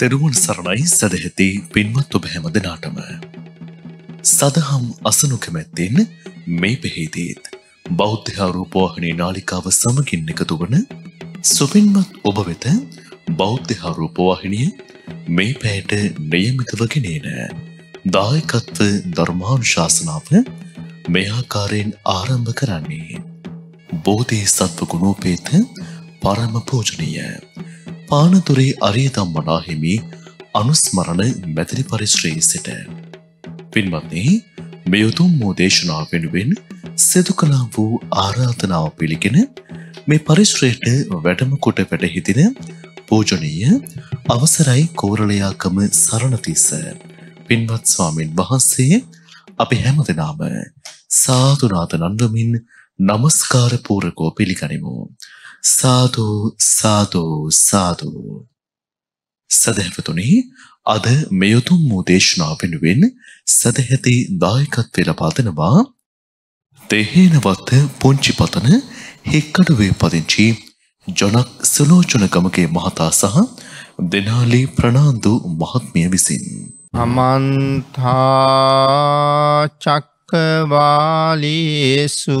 තෙරුවන් සරණයි සදැහැති පින්වත් ඔබ හැම දෙනාටම. සදහම් අසනු කැමැත්තෙන් මේ පෙහේදීත් බෞද්ධයා රූපවාහිනී නාලිකාව සමගින් එකතු වන සුපින්වත් ඔබ වෙත බෞද්ධයා රූපවාහිනිය මේ පැයට නියමිතව ගෙනේන දායකත්ව ධර්මානුශාසනාව මේ ආකාරයෙන් ආරම්භ කරන්නේ. බෝධි සත්ව ගුණෝපේත පරම පූජනීය පානතුරේ අරියතම්මනා හිමි අනුස්මරණ මැතිරි පරිශ්‍රයේ සිට. පින්වත්න්නේ මෙයුතුම් වූ දේශනාව වෙනුවෙන් සිදු කලා වූ ආරාධනාව පිළිගෙන මේ පරිශ්‍රයට වැඩම කොට වැඩහිතින පූජනීය අවසරයි කෝරලයාකම සරණතිස්ස පින්වත් ස්වාමීන් වහන්සේ අපි හැම දෙනාම සාධනාත නන්වමින් නමස්කාර පූරකෝ පිළිගනිමු. සාදු සාදු සාදු සදහැවතුනි අද මේ උතුම් වූ දේශනාව වෙනුවෙන් සදැහැති දායකත්වය ලබා දෙනවා තෙහෙනවත පුංචි පතන හික්කඩුවේ පදිංචි ජනක් සලෝචන ගමගේ මහතා සහ දෙනාලි ප්‍රනාන්දු මහත්මිය විසින් අමන්තා චක්කවාලීසු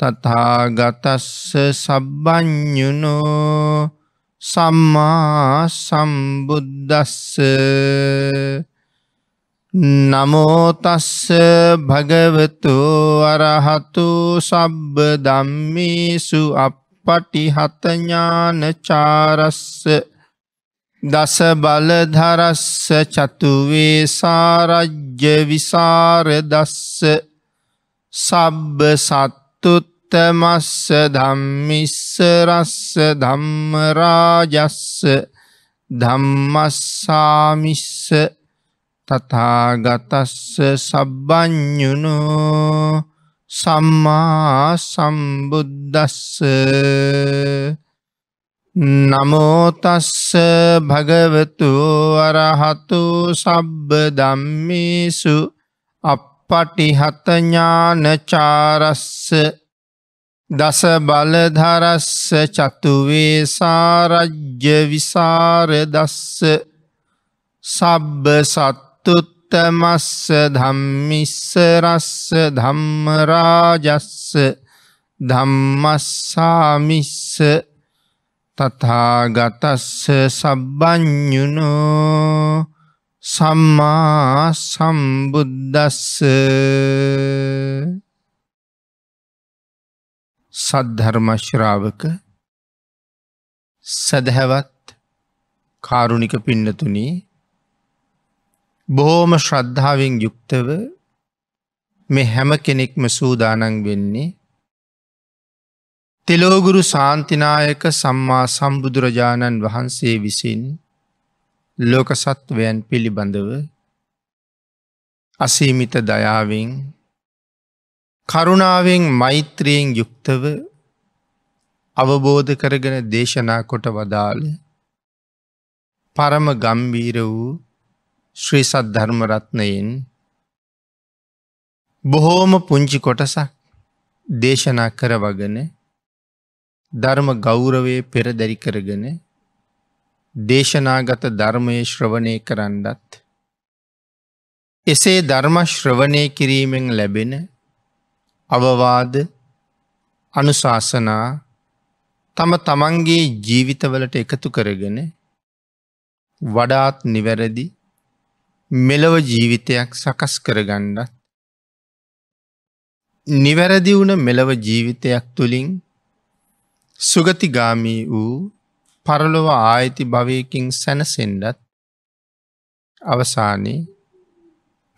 තථාගතස්ස සබ්බඤ්ඤුනෝ සම්මා සම්බුද්දස්ස නමෝ තස්ස භගවතු අරහතු සබ්බ ධම්මේසු අප්පටිහත ඥාන චාරස්ස දස බල ධරස්ස චතු වේසාරජ්‍ය විසර දස්ස සබ්බ සත් අත්තුත්තමස්ස ධම්මිස්ස රස්ස ධම්මරාජස්ස ධම්මස්සාමිස්ස තථාගතස්ස සබ්බඤ්ඤුනෝ සම්මා සම්බුද්දස්ස නමෝ තස්ස භගවතු අරහතු සබ්බ ධම්මේසු අප පටිහතඥානචාරස්ස දස බලධරස්ස චතුවේසාරජ්‍ය විසාරදස්ස සබ්බ සත්තුත්තමස්ස ධම්මිස්සරස්ස ධම්මරාජස්ස ධම්මස්සාමිස්ස තතාගතස්ස සබ්බ්ඥුනෝ සම්මා සම්බුද්දස්ස සද්ධර්මශ්‍රාවක සැදැහැවත් කාරුණික පින්නතුනී බොහෝම ශ්‍රද්ධාවෙන් යුක්තව මේ හැම කෙනෙක්ම සූදානන් වෙන්නේ තෙලෝගුරු සාන්තිනායක සම්මා සම්බුදුරජාණන් වහන්සේ විසින් ලෝක සත්වයන් පිළිබඳව අසීමිත දයාවෙන් කරුණාවෙන් මෛත්‍රියෙන් යුක්තව අවබෝධ කරගෙන දේශනා කොට වදාළ පරම ගම්බීර වූ ශ්‍රී සද්ධර්මරත්නයෙන් බොහෝම පුංචි කොටසක් දේශනා කරවගෙන ධර්ම ගෞරවේ පෙරදැරි කරගෙන දේශනාගත ධර්මය ශ්‍රවණය කරන්නත්. එසේ ධර්ම ශ්‍රවණය කිරීමෙන් ලැබෙන අවවාද අනුශාසනා තම තමන්ගේ ජීවිතවලට එකතු කරගෙන වඩාත් නිවැරදි මෙලොව ජීවිතයක් සකස් කරගණ්ඩත්. නිවැරදි වුණ මෙලොව ජීවිතයක් තුළින් සුගතිගාමී වූ පරලොව ආයිති භවයකින් සැනසෙන්ඩත් අවසානයේ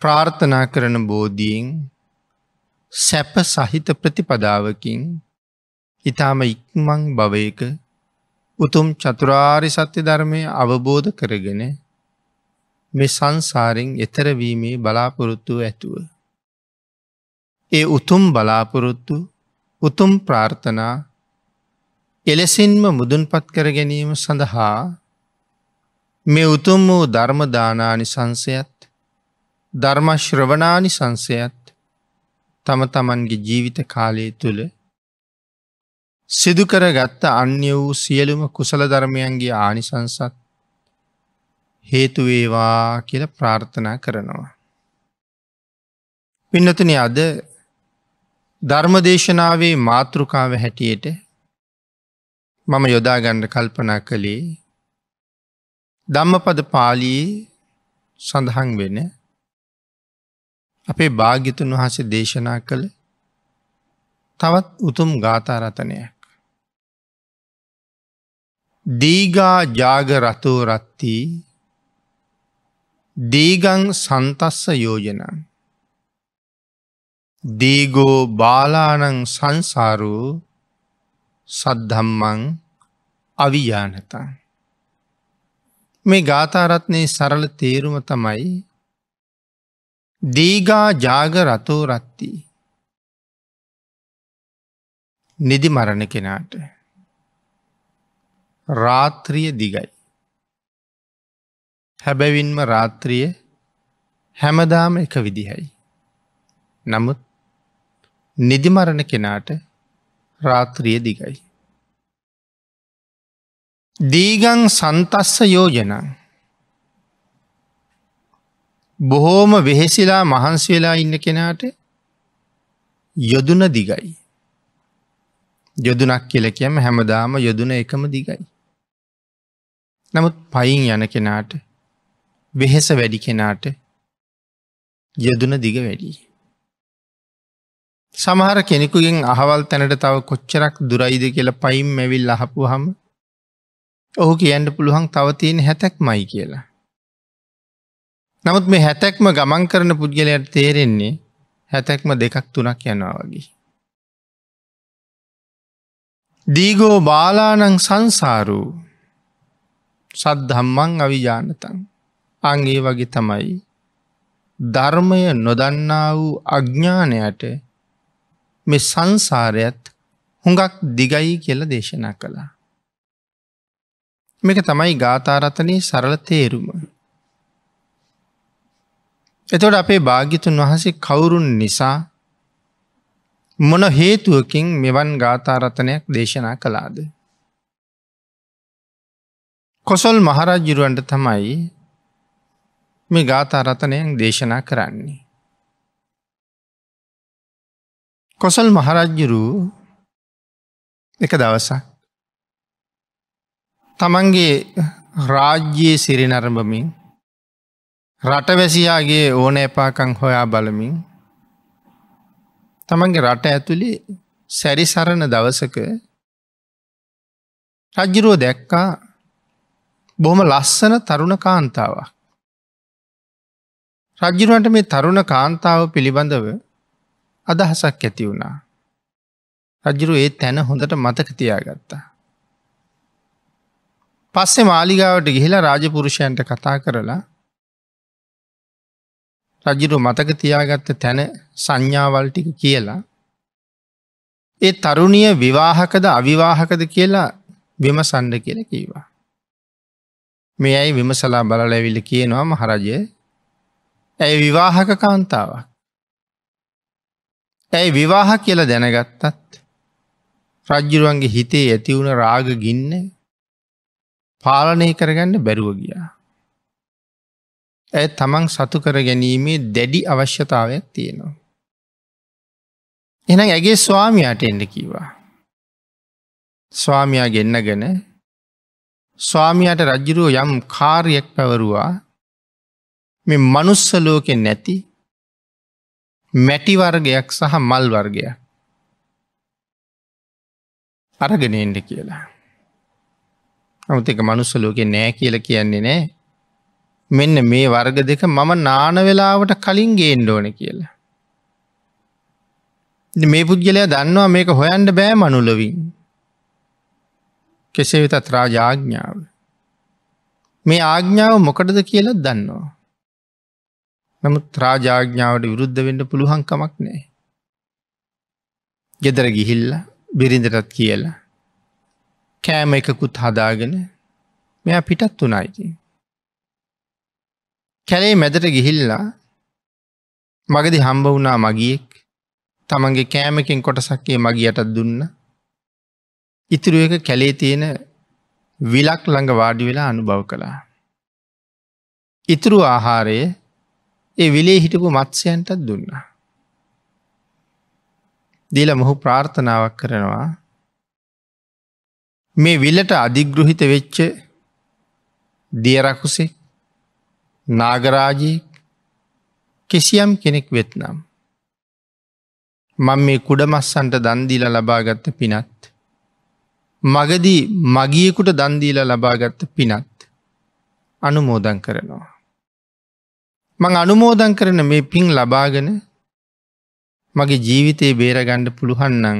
ප්‍රාර්ථනා කරන බෝධීෙන් සැප සහිත ප්‍රතිපදාවකින් ඉතාම ඉක්මං භවයක උතුම් චතුරාරි සත්‍ය ධර්මය අවබෝධ කරගෙන මේ සංසාරෙන් එතරවීමේ බලාපොරොත්තු ඇතුව. ඒ උතුම් බලාපොරොත්තු උතුම් ප්‍රාර්ථනා එලෙසින්ම මුදුන්පත් කර ගැනීම සඳහා මේ උතුම් වූ ධර්මදානානි සංසයත් ධර්මශ්‍රවනානි සංසයත් තම තමන්ගේ ජීවිත කාලය තුළ සිදුකර ගත්ත අන්‍ය වූ සියලුම කුසල ධර්මයන්ගේ ආනිසංසත් හේතුවේවා කියල ප්‍රාර්ථනා කරනවා. පින්නතන අද ධර්මදේශනාවේ මාතෘකාව හැටියට මම යොදාගණ්ඩ කල්පනා කළේ ධම්මපද පාලී සඳහන් වෙන අපේ භාගිතුන් වහසේ දේශනා කළ තවත් උතුම් ගාථරතනයක්. දීගා ජාග රතෝ රත්තිී දීගං සන්තස්ස යෝජනං. දීගෝ බාලානං සංසාරූ සද්ධම්මං අවියානතා. මේ ගාථරත්නයේ සරල තේරුම තමයි දීගා ජාග රතෝරත්ති නිදි මරණ කෙනාට රාත්‍රිය දිගයි. හැබැවින්ම රාත්‍රිය හැමදාම එක විදිහයි. නමුත් නිදිමරණ කෙනාට රාත්‍රිය දිගයි. දීගං සන්තස්ස යෝජනං බොහෝම වෙහෙසිලා මහන්සි වෙලා ඉන්න කෙනාට යොදුන දිගයි. යොදුනක් කියල කියම හැමදාම යොදුන එකම දිගයි. නමුත් පයින් යන කෙනාට වෙහෙස වැඩි කෙනාට යොදුන දිග වැඩී. සමහර කෙනෙකුගෙන් අහවල් තැනට තව කොච්චරක් දුරයිද කියල පයිම් මැවිල් අහපු හම ඔහු කියන්න පුළුවන් තවතියෙන් හැතැක් මයි කියලා. නමුත් මේ හැතැක්ම ගමන් කරන පුද්ගලයට තේරෙන්නේ හැතැක්ම දෙකක් තුනක් යනවා වගේ. දීගෝ බාලානං සංසාරූ සද්ධම්මං අවිජානතන් අං ඒ වගේ තමයි ධර්මය නොදන්නා වූ අඥ්ඥානයට මේ සංසාරයත් හුඟක් දිගයි කියල දේශනා කළා. මේක තමයි ගාථාරතනය සරල තේරුම. එතොට අපේ භාගිතුන් වහසේ කවුරුන් නිසා මොන හේතුවකින් මෙවන් ගාථාරතනයක් දේශනා කළාද. කොසොල් මහරජ්ජිරුවන්ට තමයි මේ ගාථාරතනයක් දේශනා කරන්නේ. කොසල් මහරජ්ජුරු එක දවසක් තමන්ගේ රාජ්‍යයේ සිරිනරඹමින් රටවැසියාගේ ඕන එපාකං හොයා බලමින් තමන්ගේ රට ඇතුළි සැරිසරණ දවසක රජ්ජිරුව දැක්කා බොහොම ලස්සන තරුණ කාන්තාවක්. රජ්ජිරුවන්ට මේ තරුණ කාන්තාව පිළිබඳව අදහසක් ඇති වුණා. රජුරු ඒ තැන හොඳට මතක තියාගත්තා. පස්සෙ මාලිගාවට ගිහිලා රාජපුරුෂයන්ට කතා කරලා රජුරු මතක තියාගත්ත තැන සංඥාවල් ටික කියලා ඒ තරුණිය විවාහකද අවිවාහකද කියලා විමසන්ඩ කියල කීවා. මේ ඇයි විමසලා බලලැවිල්ල කියනවා මහරජය ඇය විවාහක කාන්තාවක්. ඇයි විවාහ කියල දැනගත්තත් රජ්ජුරුවන්ගේ හිතේ ඇතිවුණ රාග ගින්න පාලනය කරගන්න බැරුව ගියා. ඇය තමන් සතු කර ගැනීමේ දැඩි අවශ්‍යතාවයක් තියෙනවා. එන ඇගේ ස්වාමයාට එන්න කිවා. ස්වාමයා ගෙන්න්න ගැන ස්වාමයාට රජ්ජුරුව යම් කාර්යක් පැවරුවා මේ මනුස්සලෝකෙන් නැති මැටි වර්ගයක් සහ මල් වර්ගයක් අරගෙනෙන්ට කියලා. අමුත එක මනුස්සලෝකෙ නෑ කියල කියන්නේ නෑ මෙන්න මේ වර්ග දෙක මම නානවෙලාවට කලින් ගේන්ඩ ඕන කියලා. මේ පුද්ගලයා දන්නවා මේක හොයන්ඩ බෑ මනුලොවින් කෙසේ වෙතත් රාජාඥාව. මේ ආග්ඥාව මොකටද කියලා දන්නවා. නමුත් රාජාඥාවට විරුද්ධ වෙන්න පුළුවන්කමක් නෑ. ගෙදර ගිහිල්ල බිරිඳටත් කියලා. කෑම එකකුත් හදාගෙන මෙයා පිටත් වනායිති. කැලේ මැදට ගිහිල්ලා මගදි හම්බ වුණා මගියෙක් තමන්ගේ කෑමකින් කොටසක්කේ මගියටත් දුන්න. ඉතුරු එක කැලේ තියෙන විලක් ළඟ වාඩි වෙලා අනුභව කළා. ඉතුරු ආහාරයේ ඒ වෙලේ හිටපු මත්ස්‍යයන්ටත් දුන්නා. දීල මොහු ප්‍රාර්ථනාවක් කරනවා මේ විලට අධිග්‍රහිත වෙච්ච දියරකුසේ නාගරාජී කිසියම් කෙනෙක් වෙත්නම්. මං මේ කුඩමස්සන්ට දන්දීල ලබාගත්ත පිනත්. මගදී මගියෙකුට දන්දීල ලබාගත්ත පිනත් අනුමෝදන් කරනවා. මං අනුමෝදන් කරන මේ පින් ලබාගෙන මගේ ජීවිතයේ බේරගණ්ඩ පුළුහන්නං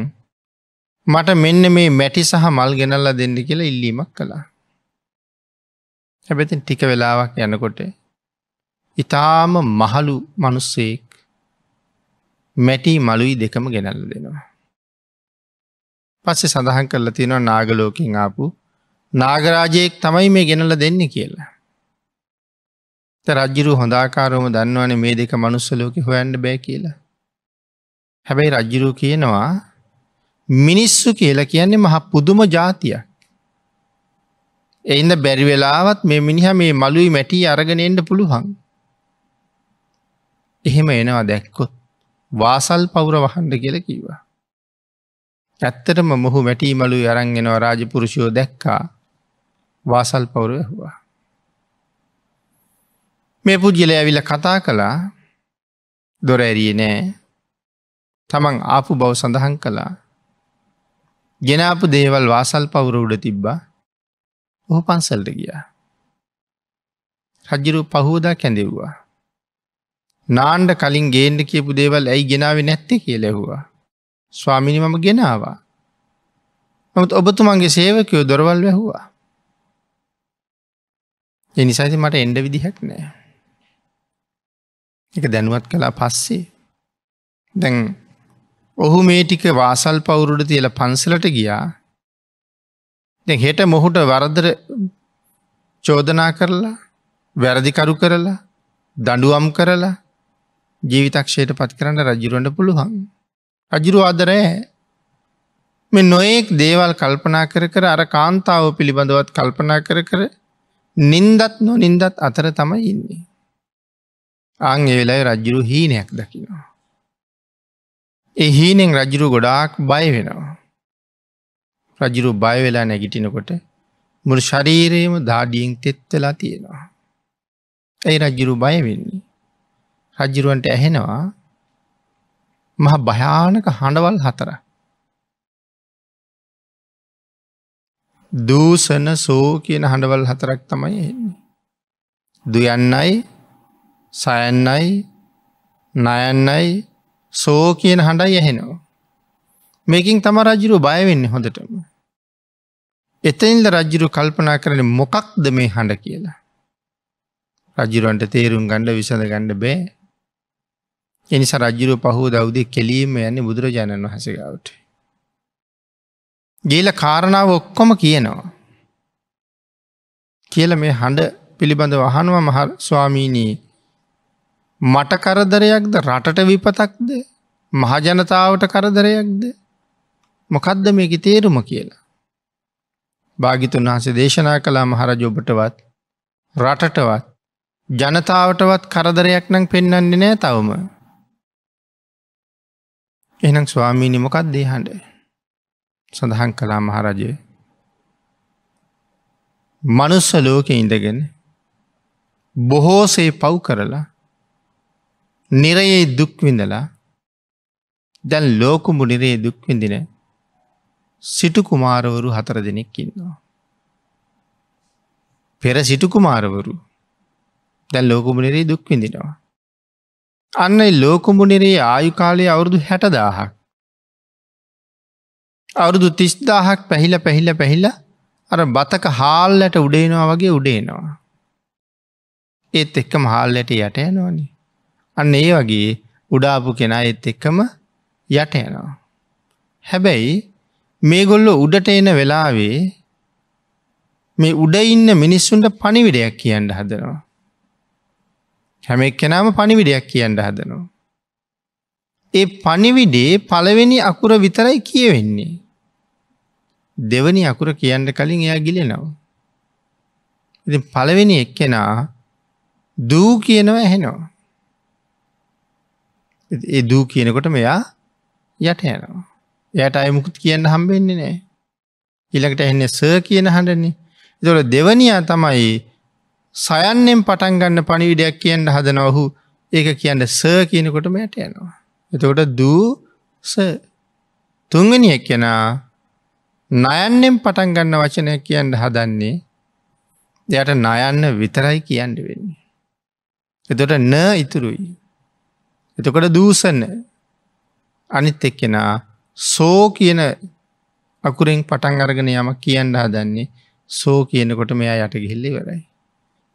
මට මෙන්න මේ මැටි සහ මල් ගෙනල්ලා දෙන්න කියලා ඉල්ලීමක් කළා. හැබැතින් ටික වෙලාවක් යනකොට ඉතාම මහලු මනුස්සෙක් මැටි මලුයි දෙකම ගෙනල්ල දෙනවා. පස්සේ සඳහන් කරලා තියෙනවා නාගලෝකින් ආපු නාගරාජයෙක් තමයි මේ ගෙනල දෙන්න කියලා. රජ්ජිරු හොඳාකාරෝම දන්නවනේ මේ දෙක මනුස්සලෝක හොයන්ඩ බෑ කියලා. හැබැයි රජ්ජිරු කියනවා මිනිස්සු කියලා කියන්නේ මහ පුදුම ජාතියක්. එයින්ද බැරිවෙලාවත් මේ මිනිහ මේ මළුයි මැටී අරගෙනෙන්ට පුළුවන්. එහෙම එනවා දැක්කොත් වාසල් පවුර වහන්ඩ කියල කිවා. ඇත්තටම මොහු මැටී මළු අරංගෙනවා රාජපුරුෂයෝ දැක්කා වාසල් පවුර හවා. මේ පුද්ගල ඇවිල කතා කළා දොරැරිය නෑ තමන් ආපු බව සඳහන් කළා ගෙනාපු දේවල් වාසල් පවුර උඩ තිබ්බා ඔහු පන්සල්ට ගියා රජ්ජිරු පහෝදා කැඳෙව්වා නාණ්ඩ කලින් ගේන්ඩ කියපු දේවල් ඇයි ගෙනාව නැත්තේ කියලෙහුවා ස්වාමිනි මම ගෙනවා නමුත් ඔබතුමන්ගේ සේවකයෝ දොරවල් වැැහුවා එනිසාති මට එන්ඩ විදිහක් නෑ එක දැනුවත් කලා පස්සේ දැන් ඔහු මේ ටික වාසල් පවුරුට තියල පන්සලට ගියා දැ හෙට මොහුට වරදර චෝදනා කරලා වැරදිකරු කරලා දඩුවම් කරලා ජීවිතක්ෂයට පත් කරන්න රජුරන්ට පුළුවන්. රජුරු අදරෑ මෙ නොයෙක් දේවල් කල්පනා කර කර අර කාන්තාව පිළිබඳවත් කල්පනා කර කර නින්දත් නො නින්දත් අතර තමයි ඉන්නේ. අංගේ වෙලයි රජ්ජුරු හීනයක් දකිනවා. ඒ හීනෙන් රජුරු ගොඩාක් බය වෙනවා. රජුරු බයවෙලා නැගිටිනකොට මුර ශරීරයේම දාඩියෙන් තෙත්වෙලා තියෙනවා. ඇයි රජ්ජුරු බයවෙන්නේ. රජ්ජිරුවන්ට ඇහෙනවා මහ භයානක හඬවල් හතර. දූසන සෝ කියන හඬවල් හතරක් තමයි එන්නේ. දුයන්නයි සයන්නයි නයන්නයි සෝ කියන හඬයි ඇහෙනවා. මේකින් තම රජුරු බයවෙන්නේ හොඳටම. එතනින්ද රජ්ජුරු කල්පනා කරන මොකක්ද මේ හඬ කියලා. රජුරන්ට තේරුම් ගණ්ඩ විසඳ ගණ්ඩ බෑ. එනිස රජ්ජුරු පහු දෞදේ කෙලීම යන්නේ බුදුරජාණන් වහසගවට. ගේල කාරණාව ඔක්කොම කියනවා. කියල මේ හඬ පිළිබඳ වහනුව මහ ස්වාමීනී මට කරදරයක්ද රටට විපතක්ද මහජනතාවට කරදරයක්ද මොකද්ද මේක තේරුම කියලා. භාගිතුන් වහසේ දේශනා කළා මහරජ ඔබටවත් රටටවත් ජනතාවටවත් කරදරයක් නම් පෙන්වන්නේ නෑ තවම. එහනම් ස්වාමීනි මොකක් දේහඬ සඳහන් කළා මහරජය. මනුස්ස ලෝකෙ ඉඳගෙන බොහෝසේ පව් කරලා නිරයේ දුක්විඳලා දැන් ලෝකුඹු නිරේ දුක්විඳින සිටු කුමාරවරු හතර දෙනෙක් ඉන්නවා. පෙර සිටු කුමාරවරු දැන් ලෝකුඹු නිරේ දුක්විඳිනවා. අන්න ලෝකුඹු නිරේ ආයු කාලයේ අවුරුදු හැටදාහක්. අවුරුදු තිස්දාහක් පැහිල පැහිල පැහිල අර බතක හාල්ලට උඩේනවා වගේ උඩේනවා. ඒත් එක්ක මහල්ලට යට යනෝනේ. අන්න ඒ වගේ උඩාපු කෙනා එත් එක්කම යට යනවා. හැබැයි මේගොල්ලො උඩට එන වෙලාවේ මේ උඩ ඉන්න මිනිස්සුන්ට පනිවිඩයක් කියන්න හදනවා. හැමෙක් කෙනාම පනිවිඩයක් කියන්න හදනවා. ඒ පනිවිඩේ පළවෙනි අකුර විතරයි කියවෙන්නේ. දෙවනි අකුර කියන්න කලින් එයා ගිලෙනවා. ඉති පළවෙනි එක්කෙනා දූ කියනව ඇහෙනවා. ඒ දූ කියනකොට මෙයා යට යනවා. එයට අයමුකුත් කියන්න හම්බෙන්නේ නෑ. ඉළඟට එන්නේ ස කියන හඬන්නේ. දොළ දෙවනියා තමයි සයන්නෙන් පටන්ගන්න පණිවිඩයක් කියන්න හදන ඔහු ඒක කියන්න ස කියනකොට මයට යනවා. එතකොට දූස තුංගනිය කෙනා නයන්නෙන් පටන්ගන්න වචනය කියන්න හදන්නේ දෙයට නයන්න විතරයි කියන්න වෙන්නේ. එතොට න ඉතුරුයි. එතකොට දූසන්න අනිත් එක්කෙනා සෝ කියන අකුරෙන් පටන් අරගෙන යම කියන්න හදන්නේ සෝ කියනකොට මෙයා යට ගිහිල්ලි වරයි.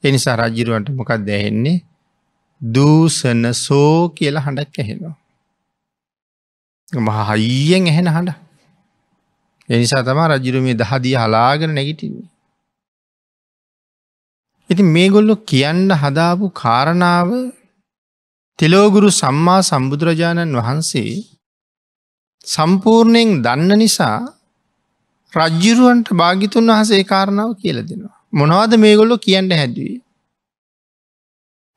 එනිසා රජ්ජිරුවන්ට මොකක් දැහෙන්නේ දූසන සෝ කියල හඬක් ඇහෙනවා. මහ හයියෙන් ඇහෙන හඬ. එනිසා තමා රජිරුමේ දහදී හලාගෙන නැගිටින්නේ. ඉති මේගොල්ලො කියන්න හදාපු කාරණාව තෙලෝගුරු සම්මා සම්බුදුරජාණන් වහන්සේ සම්පූර්ණයෙන් දන්න නිසා රජ්ජිරුවන්ට භාගිතුන් වහසේ කාරණාව කියල දෙනවා. මොනවාද මේගොල්ලො කියන්න හැදවී.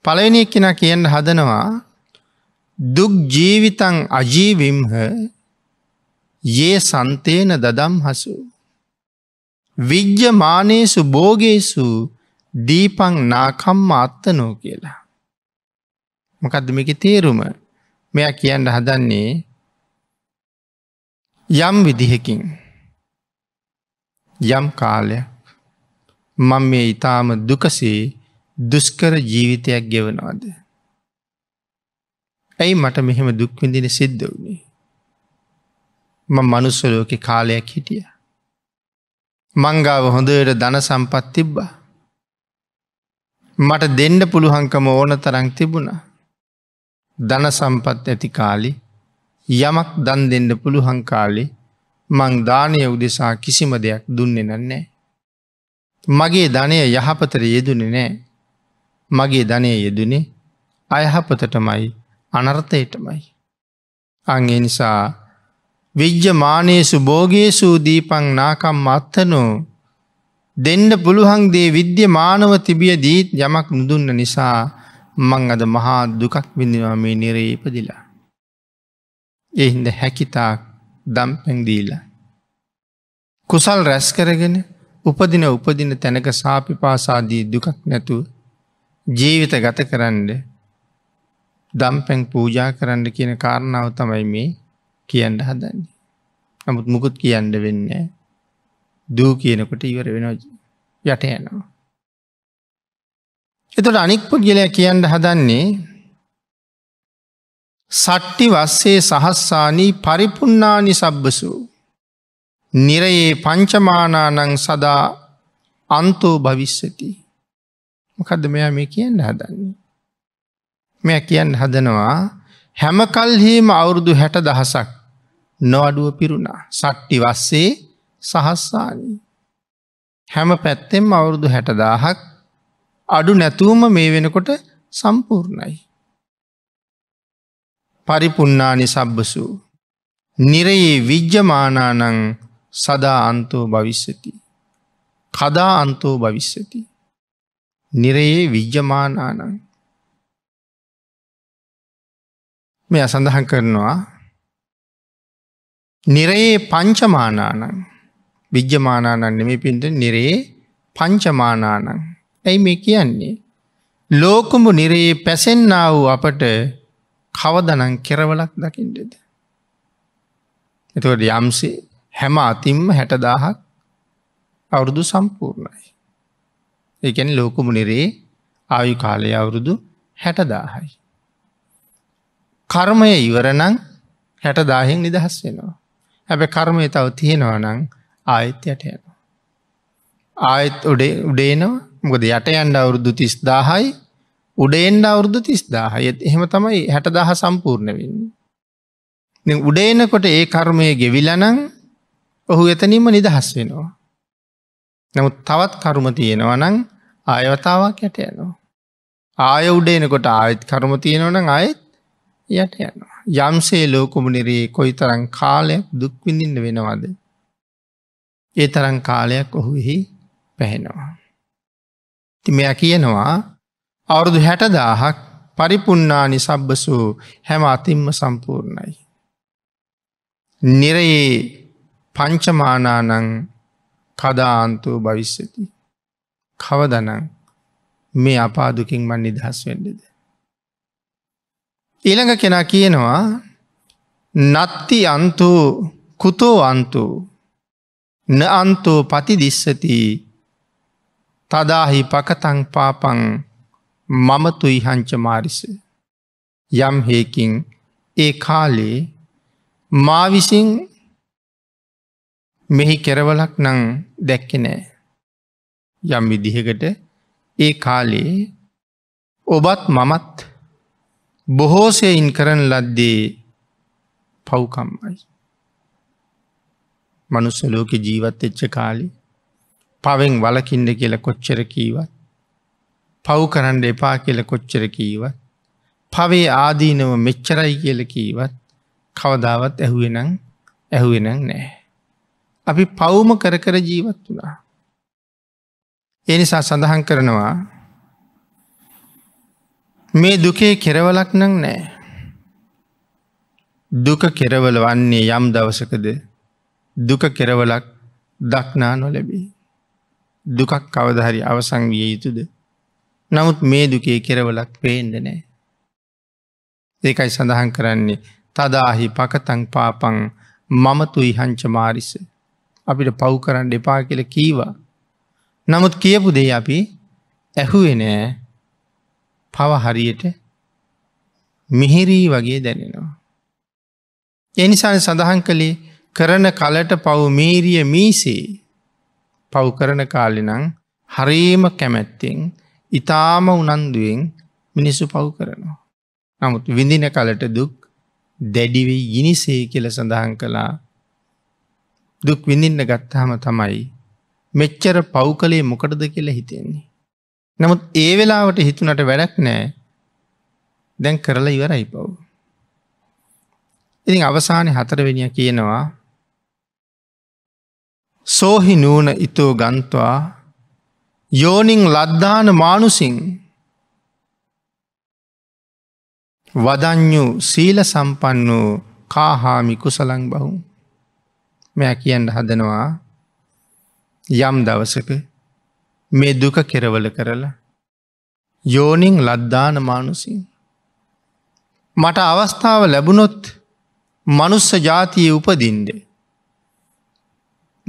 පලවෙනික් කෙන කියන්න හදනවා දුක් ජීවිතං අජීවිම්හ ඒ සන්තේන දදම් හසු. විජ්්‍ය මානේසු බෝගේසු දීපං නාකම්ම අත්තනෝ කියලා. මොකක්ද මේක තේරුම මෙයා කියන්න හදන්නේ යම් විදිහකින් යම් කාලයක් මං මේ ඉතාම දුකසේ දුස්කර ජීවිතයක් ගෙවනවාද. ඇයි මට මෙහෙම දුක්විඳින සිද්ධ වුණේ. මං මනුස්සලෝක කාලයක් හිටිය. මංගාව හොඳයට දන සම්පත් තිබ්බා. මට දෙන්න පුළුහංකම ඕන තරං තිබුණා. ධන සම්පත් ඇති කාලි යමක් දන් දෙන්න පුළුහන් කාලි මං දානය උදෙසා කිසිම දෙයක් දුන්නෙ නන්නේ. මගේ ධනය යහපතර යෙදුනෙ නෑ. මගේ ධනය යෙදුනේ අයහපතටමයි අනර්ථයටමයි. අං එනිසා විජ්්‍ය මානයසු බෝගේසූ දීපං නාකම් අත්තනෝ දෙන්න පුළුහන්දේ විද්‍ය මානව තිබිය දීත් යමක් නුදුන්න නිසා මං අද මහා දුකක් විඳවා මේ නිරේ ඉපදිලා. එහින්ද හැකිතාක් දම් පැංදීලා. කුසල් රැස් කරගෙන උපදින උපදින තැනක සාපිපාසාදී දුකක් නැතුව ජීවිත ගත කරන්න දම්පැන් පූජා කරන්න කියන කාරණාව තමයි මේ කියන්න හදන්නේ. නමුත් මුකුත් කියන්න වෙන්න දූ කියනකොට ඉවර වෙන යට යනවා. එතට අනික් පුද්ගලයා කියන්න හදන්නේ සට්ටි වස්සේ සහස්සානී පරිපුන්නානි සබ්බසු. නිරයේ පංචමානානං සදා අන්තෝ භවිස්සති. මොකද මෙයා මේ කියන්න හදන්නේ. මෙය කියන්න හදනවා හැම කල්හීම අවුරුදු හැට දහසක් නොවඩුව පිරුණා සට්ටි වස්සේ සහස්සානී. හැම පැත්තෙම අවුරුදු හැටදාහක් අඩු නැතුවම මේ වෙනකොට සම්පූර්ණයි. පරිපුන්නානි සබ්බසූ. නිරයේ විජ්්‍යමානානං සදා අන්තෝ භවිස්සති. කදා අන්තෝ භවිස්සති. නිරයේ විජ්්‍යමානානං. මෙය සඳහන් කරනවා නිරයේ පංචමානානං විජ්්‍යමානානන් නෙමි පින්ට නිරේ පංචමානානං ඇයි මේ කියන්නේ. ලෝකුඹු නිරේ පැසෙන්නා වූ අපට කවදනං කෙරවලක් දකිින්ටෙද. එතුවට යම්සේ හැම අතින්ම හැටදාහක් අවුරුදු සම්පූර්ණයි. ඒකැන ලෝකුමු නිරේ ආයු කාලය අවුරුදු හැටදාහයි. කර්මය ඉවරනං හැටදාහෙන් නිදහස් වෙනවා. හැබැ කර්මය තව තියෙනවනං ආයත්‍යයට යනවා. ආයත් උඩේ උඩේනවා මොකද යට යන්ඩ අවුරුදු තිස් දාහයි උඩෙන්ඩ අවුරුදු තිස් දාහය එහෙම තමයි හැට දහ සම්පූර්ණ වෙන්න. උඩේනකොට ඒ කර්මය ගෙවිලනං ඔහු එතනීම නිදහස් වෙනවා. නමුත් තවත් කරුම තියෙනවා නං ආයවතාවක් යට යනවා. ආය උඩේනකොට ආයත් කරුම තියෙනවන අයත් යට යනවා. යම්සේ ලෝකුමනිරේ කොයි තරං කාලයක් දුක්විඳින්න වෙනවාද. ඒ තරං කාලයක් ඔහුෙහි පැහෙනවා. ඉතින් මෙයා කියනවා අවුරුදු 60000ක් පරිපුන්නානි සබ්බසෝ හැම අතිම්ම සම්පූර්ණයි. නිරයේ පංචමානානං කදාන්තෝ භවිස්සති. කවදනං මේ අපාදුකින් මන් නිදහස් වෙන්ඩද. ඊළඟ කෙනා කියනවා නත්ති අන්තෝ කුතෝ අන්තෝ න අන්තෝ පතිදිස්සති තදාහි පකතං පාපං මම තුයිහංච මාරිස. යම් හේකින් ඒ කාලේ මාවිසින් මෙහි කෙරවලක් නං දැක්කෙනෑ. යම් විදිහකට ඒ කාලේ ඔබත් මමත් බොහෝසයයින් කරන ලද්දේ පව්කම්මයි. මනුස්සලෝක ජීවත් එච්ච කාලේ පවෙන් වලකින්ඩ කියල කොච්චර කීවත් පව් කරන්න එපා කියල කොච්චර කීවත් පවේ ආදීනව මෙච්චරයි කියල කීවත් කවදාවත් ඇහුවෙනං ඇහුවෙනං නෑ. අපි පවුම කර කර ජීවත් වනා. එනිසා සඳහන් කරනවා මේ දුකේ කෙරවලක් නං නෑ. දුක කෙරවල වන්නේ යම් දවසකද දුක කෙරවලක් දක්නා නොලැබී. දුකක් කවදහරි අවසං විය යුතුද. නමුත් මේ දුකේ කෙරවලක් පේෙන්ඩ නෑ. ඒකයි සඳහන් කරන්නේ තදාහි පකතං පාපං මමතුයි හංච මාරිස. අපිට පව් කරන්න එපා කියල කීවා. නමුත් කියපු දේ අපි ඇහුවෙනෑ පව හරියට මිහිරී වගේ දැනෙනවා. එනිසාන සඳහන් කළේ කරන කලට පවු මීරිය මීසේ පව් කරන කාලිනං හරීම කැමැත්තෙන් ඉතාම උනන්දුවෙන් මිනිස්සු පව් කරනවා. නමුත් විඳින කලට දුක් දැඩිවී ගිනිසේ කියල සඳහන් කළා දුක් විඳින්න ගත්තාම තමයි මෙච්චර පව් කළේ මොකටද කියලා හිතෙන්නේ. නමුත් ඒ වෙලාවට හිතුනට වැඩක් නෑ දැන් කරලා ඉවරයි පව්. ඉතින් අවසානය හතරවෙනිය කියනවා සෝහි නූන ඉතෝ ගන්තවා යෝනිං ලද්ධාන මානුසිං වදඥු සීල සම්පන්න වූ කාහාමි කුසලං බහු මෙය කියන්න හදනවා යම් දවසක මේ දුක කෙරවල කරලා යෝනිං ලද්දාන මානුසින් මට අවස්ථාව ලැබුණොත් මනුස්ස ජාතිය උපදින්ඩේ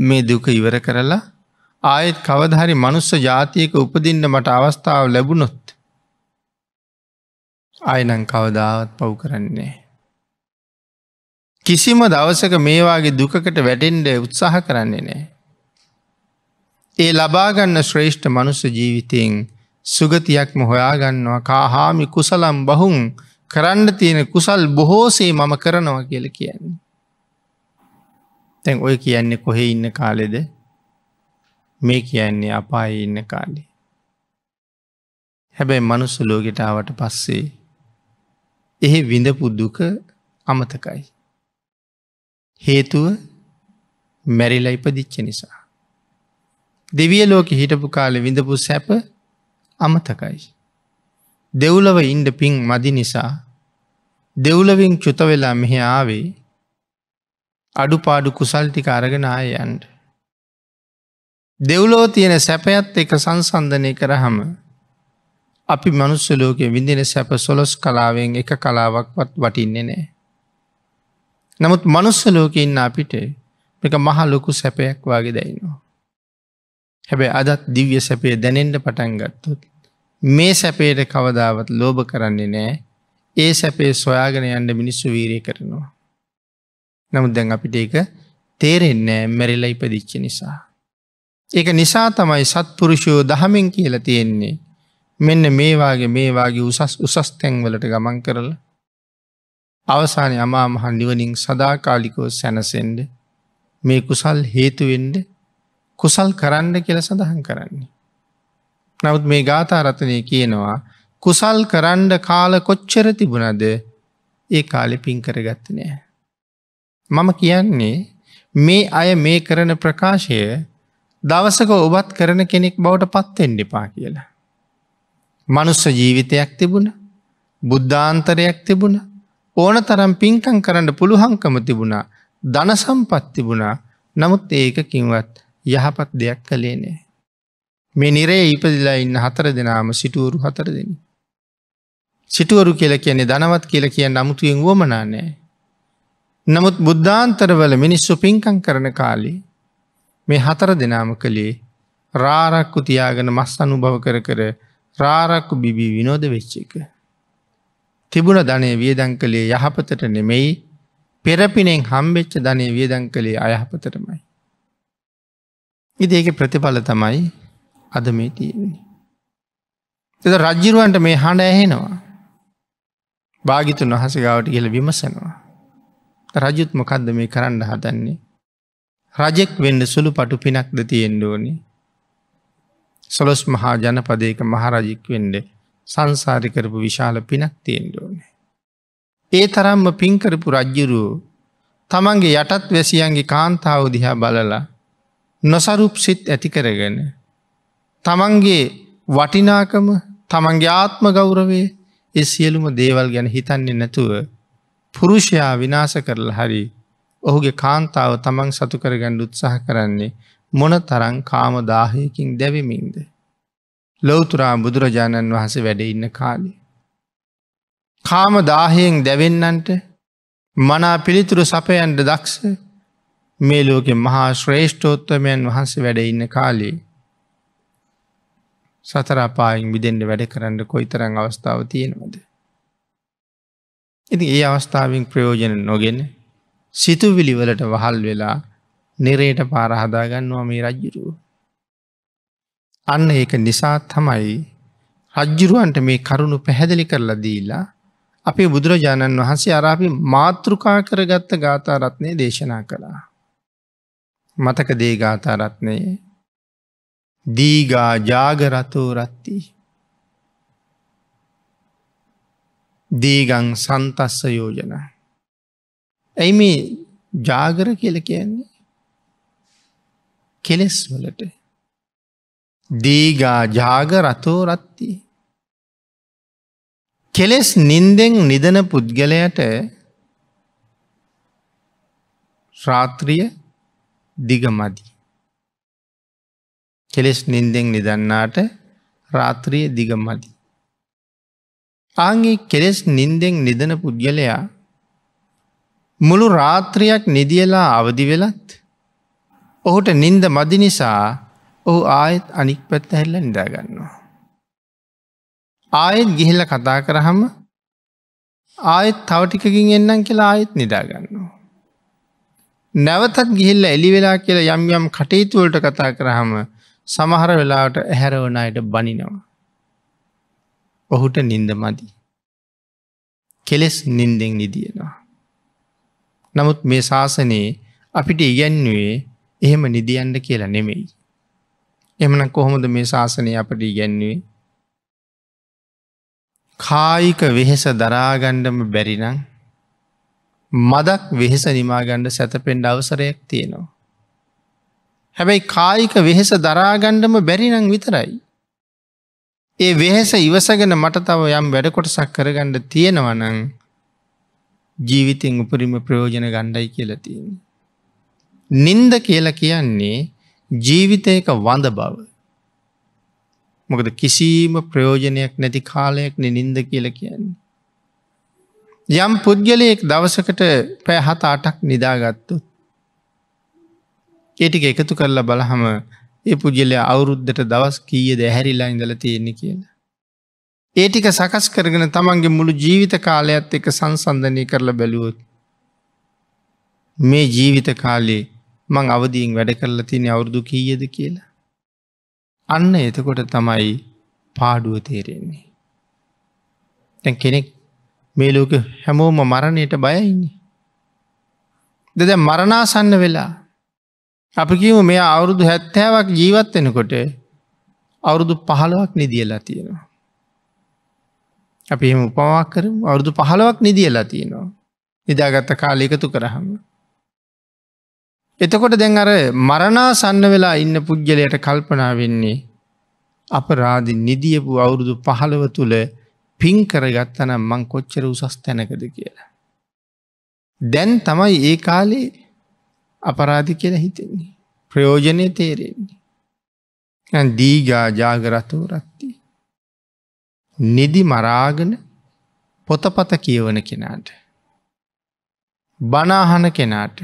මේ දුක ඉවර කරලා ආයෙත් කවදහරි මනුස්ස ජාතියක උපදින්න මට අවස්ථාව ලැබුණොත් අයනං කවදාවත් පව් කරන්නේ. කිසිම දවසක මේවාගේ දුකකට වැටෙන්ඩ උත්සාහ කරන්නේ නෑ. ඒ ලබාගන්න ශ්‍රේෂ්ඨ මනුස්ස ජීවිතයෙන් සුගතියක්ම හොයාගන්නවා කාහාමි කුසලම් බහුන් කරන්න තියෙන කුසල් බොහෝසේ මම කරනවා කියල කියන්නේ. තැන් ඔය කියන්නේ කොහෙ ඉන්න කාලෙද මේ කියන්නේ අපාය ඉන්න කාලේ. හැබැයි මනුස්ස ලෝගෙටාවට පස්සේ එහි විඳපු දුක අමතකයි. හේතුව මැරිලා ඉපදිච්ච නිසා. දෙවිය ලෝකෙ හිටපු කාලෙ විඳපු සැප අමතකයි. දෙව්ලව ඉන්ඩ පින් මදි නිසා දෙව්ලවින් චුත වෙලා මෙහෙ ආවේ අඩුපාඩු කුසල් ටික අරගෙනායන්ට. දෙව්ලෝ තියෙන සැපයත් එක සංසන්ධනය කරහම අපි මනුස්ස ලෝකය විඳෙන සැප සොලොස් කලාවෙන් එක කලාවක්වත් වටින්නේ නෑ. නමුත් මනුස්ස ලෝක ඉන්න අපිට එක මහ ලොකු සැපයක් වගේ දැයිනවා. හැබැ අදත් දිව්‍ය සැපේ දැනෙන්ට පටන් ගත්තුත්. මේ සැපේට කවදාවත් ලෝභ කරන්නේ නෑ ඒ සැපේ සොයාගෙන යන්න මිනිස්සු වීරය කරනවා. නමුත් දැන් අපිට ඒක තේරෙන්නේ මැරිලා ඉපදිච්ච නිසා. ඒක නිසා තමයි සත්පුරුෂයෝ දහමෙන් කියලා තියෙන්නේ මෙන්න මේවාගේ මේවාගේ උසස් උසස් තැන්වලට ගමන් කරල අවසානය අමා මහ නිවනින් සදාකාලිකෝ සැනසෙන්ඩ මේ කුසල් හේතුවෙන්ඩ කුසල් කරන්න කියල සඳහන් කරන්නේ. නමුත් මේ ගාථරතනය කියනවා කුසල් කරන්ඩ කාල කොච්චර තිබුණද ඒ කාලෙ පින් කරගත්තනෑ. මම කියන්නේ මේ අය මේ කරන ප්‍රකාශය දවසක ඔබත් කරන කෙනෙක් බවට පත්තෙන් ඩිපා කියලා. මනුස්ස ජීවිතයක් තිබුණ බුද්ධාන්තරයක් තිබුණ ඕන තරම් පින්කං කරන්න පුළුහංකම තිබුණා දන සම්පත් තිබුණා නමුත් ඒකකින්වත් යහපත් දෙයක් කළේ නෑ. මේ නිරේ ඉපදිලා ඉන්න හතර දෙනාම සිටුවරු හතර දෙනි. සිටුවරු කියල කියන්නේ දනවත් කියල කියන්න අමුතුයෙන් වුවමනා නෑ. නමුත් බුද්ධාන්තරවල මිනිස්සු පින්කං කරන කාලි මේ හතර දෙනාම කළේ රාරක්කු තියාගෙන මස් අනුභව කර කර රාරක්කු බිබී විනෝද වෙච්ච එක. තිබුණ ධනය වියදං කළේ යහපතට නෙමෙයි පෙරපිනෙන් හම්බෙච්ච ධනය වියදං කළේ අයහපතටමයි. ඉදඒක ප්‍රතිඵල තමයි අද මේ තියෙන්නේ. එද රජ්ජිරුවන්ට මේ හඬ ඇහෙනවා. භාගිතුන් වහසගාවට කියල විමසනවා. රජුත් මොකක්ද මේ කරන්න හදන්නේ. රජෙක් වෙන්න සුළු පටු පිනක්ද තියෙන්ඩෝනි. සොලොස් මහා ජනපදයක මහරජෙක් වෙන්ඩ සංසාරිකරපු විශාල පිනක් තියෙන්ඩෝනේ. ඒ තරම්ම පින්කරපු රජ්ජුරුව තමන්ගේ යටත් වැසියන්ගේ කාන්තාව දිහා බලලා නොසරුප් සිත් ඇති කරගෙන තමන්ගේ වටිනාකම තමන්ගේ ආත්ම ගෞරවේ ඒ සියලුම දේවල් ගැන හිතන්නේ නැතුව පුරුෂයා විනාස කරල හරි ඔහුගේ කාන්තාව තමන් සතු කරගන්න උත්සාහ කරන්නේ මොන තරං කාම දාහයකින් දැවමින්ද. ලොවතුරා බුදුරජාණන් වහස වැඩ ඉන්න කාලේ. කාම දාහයෙන් දැවෙන්නන්ට මනා පිළිතුරු සපයන්ට දක්ෂ මේ ලෝකෙ මහා ශ්‍රේෂ්ඨෝත්තමයන් වහන්සේ වැඩ ඉන්න කාලේ සතරාපායෙන් විදෙන්ට වැඩ කරන්න කොයිතරං අවස්ථාව තියෙනවද. ඉති ඒ අවස්ථාවෙන් ප්‍රයෝජන නොගෙන සිතුවිලිවලට වහල් වෙලා නිරේට පාරහදාගන්නවා මේ රජ්ජුරුව. අන්න ඒක නිසා තමයි රජ්ජුරුවන්ට මේ කරුණු පැහැදිලි කරලා දීලා අපේ බුදුරජාණන් වහන්සේ අරාපි මාතෘකා කරගත්ත ගාතාරත්නය දේශනා කළා. මතක දේ ගාතාරත්නයේ දීගා ජාගරතෝ රත්තිී දීගං සන්තස්ස යෝජන. ඇයි මේ ජාගර කියල කියන්නේ කෙලෙස් වලට දීගා ජාග රතෝ රත්ති කෙලෙස් නින්දෙන් නිදන පුද්ගලයට ශ්‍රාත්‍රිය දිගමදි කෙලෙස් නින්දෙන් නිදන්නාට රාත්‍රිය දිගමදි ආගේ කෙලෙස් නින්දෙන් නිදන පුද්ගලයා මුළු රාත්‍රයක් නිදියලා අවදි වෙලත් ඔහුට නින්ද මදි නිසා ඔහු ආයෙත් අනික් පැත්ත හැල්ල නිදාගන්නවා. ආයෙත් ගිහිල්ල කතා කරහම ආයෙත් තවටිකකින් එන්නම් කියලා ආයෙත් නිදාගන්නවා. නැවතත් ගිහිල්ල එලි වෙලා කියලා යම් යම් කටයුතුවලට කතා කරහම සමහර වෙලාට ඇහැරවනයට බනිනවා. ඔහුට නින්ද මදී. කෙලෙස් නින්දෙන් නිදියනවා. නමුත් මේ ශාසනයේ අපිට ඉගැන්නුවේ එහෙම නිදියන්ට කියලා නෙමෙයි. එමන කොහොමද මේ ශාසනය අපට ඉගැන්නුවේ. කායික වෙහෙස දරාගණ්ඩම බැරිනං මදක් වෙහෙස නිමාගණ්ඩ සැතපෙන්ඩ අවසරයක් තියෙනවා. හැබැයි කායික වෙහෙස දරාගණ්ඩම බැරිනං විතරයි. ඒ වෙහෙස ඉවසගෙන මට තව යම් වැඩකොටසක් කරගණ්ඩ තියෙනවනං ජීවිතෙන් උපරිම ප්‍රයෝජන ගණ්ඩයි කියලතින්. නින්ද කියල කියන්නේ ජීවිතයක වඳ බව. මොකද කිසිීම ප්‍රයෝජනයක් නැති කාලයක් නින්ද කියල කියන්නේ. යම් පුද්ගලයෙක් දවසකට පැහත අටක් නිදාගත්තු. ඒටික එකතු කරලා බලහම ඒ පුජෙලය අවුරුද්ධට දවස් කීයද ඇහැරිලා ඉඳල තියෙන්නේ කියලා. ඒටික සකස් කරගෙන තමන්ගේ මුළු ජීවිත කාලයක්ත් එක සංසන්ධනය කරලා බැලුවොත්. මේ ජීවිත කාලේ මං අවදීන් වැඩ කරලා තියෙන අවුරුදු කීයද කියලා. අන්න එතකොට තමයි පාඩුව තේරෙන්නේ. තැන් කෙනෙක් මේ ලෝක හැමෝම මරණයට බයයින්නේ. දෙද මරණාසන්න වෙලා අපි කියමු මේ අවුරුදු හැත්තෑවක් ජීවත් වෙනකොට අවුරුදු පහළුවක් නිදියලා තියෙනවා. අපි එම උපමාවක් කරම අවුරුදු පහළුවක් නිදියලා තියෙනවා. නිදාගත්ත කාල එකතු කරහම. එතකොට දැන් අර මරණා සන්න වෙලා ඉන්න පුද්ගලයට කල්පනා වෙන්නේ අපරාධි නිදියපු අවුරුදු පහළව තුළ පින් කරගත්තනම් මං කොච්චර උසස් තැනකද කියලා. දැන් තමයි ඒ කාලේ අපරාධි කියල හිතෙන්නේ. ප්‍රයෝජනය තේරෙන්නේ. දීගා ජාගරතෝ රත්ති. නිදි මරාගෙන පොතපත කියවන කෙනාට. බනාහන කෙනාට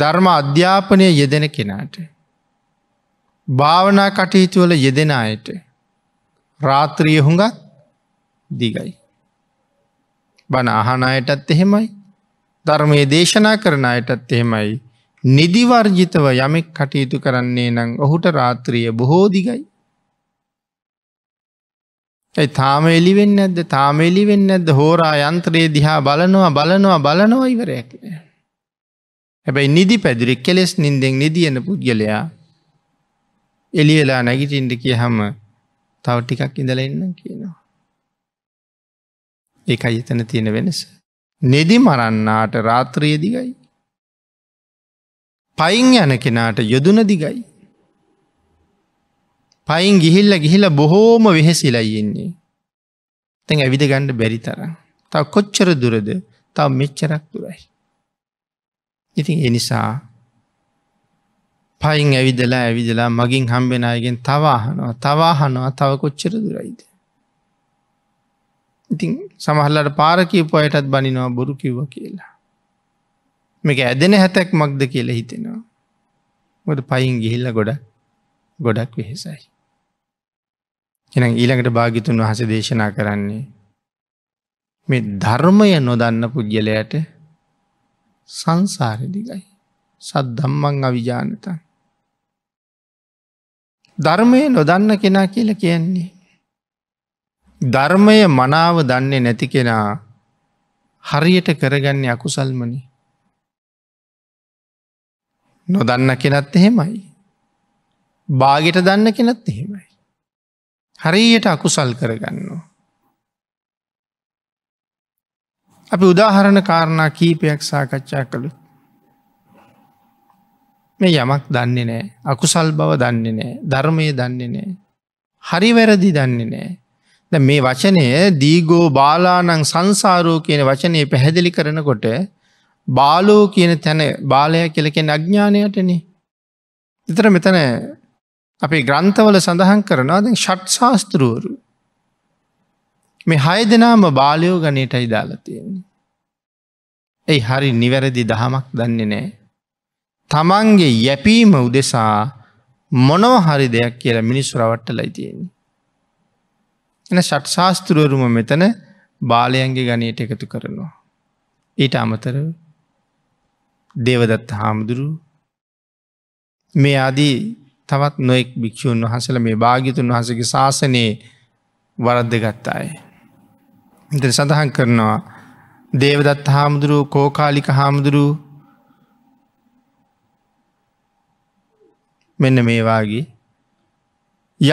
ධර්ම අධ්‍යාපනය යෙදෙන කෙනාට. භාවනා කටයුතුවල යෙදෙන අයට රාත්‍රිය හුඟත් දිගයි. බන අහන අයටත් එහෙමයි ධර්මය දේශනා කරන අයටත් එහෙමයි. නිදිවර්ජිතව යමෙක් කටයුතු කරන්නේ නං ඔහුට රාත්‍රිය බොහෝදිගයි. ඇයි තාම එලිවෙන්න ඇද තාම එලිවෙන්න ඇද හෝරා යන්ත්‍රයේ දිහා බලනවා බලනවා බලනවා ඉවරයක්. හැබැයි නිදි පැදිරි කෙලෙස් නින්දෙන් නිදියන පුද්ගලයා එලියලා නැගිටින්ට කිය හම තව ටිකක් ඉඳලඉන්න කියනවා. ඒ අයතන තියෙන වෙනස. නෙදි මරන්නාට රාත්‍රිය දිගයි. පයින් යන කෙනාට යොදුන දිගයි. පයින් ගිහිල්ල ගිහිල බොහෝම වෙහෙසිලයියෙන්නේ. තැන් ඇවිද ගණ්ඩ බැරි තර. තව කොච්චර දුරද තව මෙච්චරක් දුරයි. ඉතින් එනිසා පයින් ඇවිදලා ඇවිදලා මගින් හම්බෙනයගෙන් තවාහනවා තවාහනවා තව කොච්චර දුරයිද. ඉතින් සමහල්ලට පාරකීපු අයටත් බනිනවා බොරු කිව්ව කියලා. මේක ඇදෙන හැතැක් මක්ද කියල හිතෙනවා. ගොට පයින් ගිහිල්ල ගොඩ ගොඩක් වෙහෙසයි. එනම් ඊළඟට භාගිතුන් වහස දේශනා කරන්නේ. මේ ධර්මය නොදන්න පුද්ගලයට සංසාරදිගයි. සත් දම්මං අවිජානතන්. ධර්මය නොදන්න කෙනා කියලා කියන්නේ. ධර්මය මනාව දන්නේ නැති කෙනා හරියට කරගන්නේ අකුසල්මනි. නොදන්න කෙනත් එහෙමයි. බාගෙට දන්න කෙනත් එහෙමයි. හරියට අකුසල් කරගන්නවා. අපි උදාහරණ කාරණා කීපයක් සාකච්ඡා කළු. මේ යමක් දන්නේ නෑ අකුසල් බව දන්නේ නෑ ධර්මය දන්නේ නෑ. හරිවැරදි දන්නේ නෑ ද මේ වචනය දීගෝ බාලානං සංසාරෝ කියන වචනය පැහැදිලි කරනකොට බාලෝ කියන තැන බාලය කෙලකෙන් අඥ්ඥානයටන. එතර මෙතන අපේ ග්‍රන්ථවල සඳහන් කරනවාද ෂට් ශාස්තෘුවරු. මේ හය දෙනාම බාලයෝ ගනයටයි දාලතියන්නේ. ඇයි හරි නිවැරදි දහමක් දන්නේ නෑ. තමන්ගේ යැපීම උදෙසා මොනව හරි දෙයක් කියලා මිනිස්සු රවට්ටලයි තියෙන්නේ. එන ෂට් ශාස්තෘවරුම මෙතන බාලයන්ගේ ගනයට එකතු කරනවා. ඊට අමතර දේවදත්ත හාමුදුරු මේ අදී තවත් නොෙක් භික්‍ෂූන් වහසල මේ භාගිතුන් වහසගේ ශාසනයේ වරද්ද ගත්තාය. ඉදිරි සඳහන් කරනවා දේවදත් හාමුදුරුව කෝකාලික හාමුදුරුව මෙන්න මේවාගේ